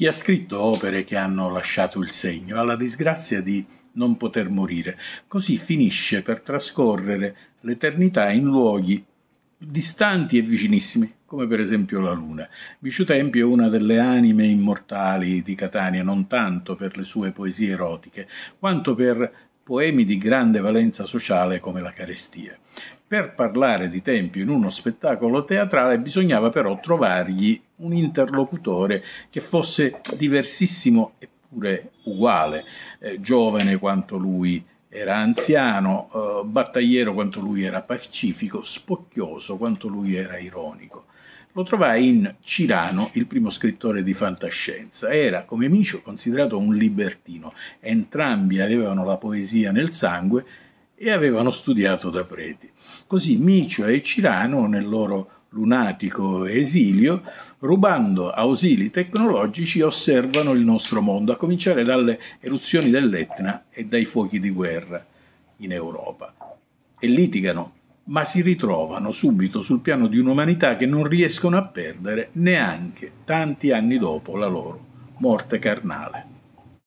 Chi ha scritto opere che hanno lasciato il segno ha la disgrazia di non poter morire, così finisce per trascorrere l'eternità in luoghi distanti e vicinissimi, come per esempio la Luna. Micio Tempi è una delle anime immortali di Catania, non tanto per le sue poesie erotiche, quanto per poemi di grande valenza sociale come la carestia. Per parlare di tempio in uno spettacolo teatrale bisognava però trovargli un interlocutore che fosse diversissimo eppure uguale, eh, giovane quanto lui era anziano, eh, battagliero quanto lui era pacifico, spocchioso quanto lui era ironico. Lo trovai in Cirano, il primo scrittore di fantascienza. Era, come Micio, considerato un libertino. Entrambi avevano la poesia nel sangue e avevano studiato da preti. Così Micio e Cirano, nel loro lunatico esilio, rubando ausili tecnologici, osservano il nostro mondo, a cominciare dalle eruzioni dell'Etna e dai fuochi di guerra in Europa. E litigano ma si ritrovano subito sul piano di un'umanità che non riescono a perdere neanche tanti anni dopo la loro morte carnale.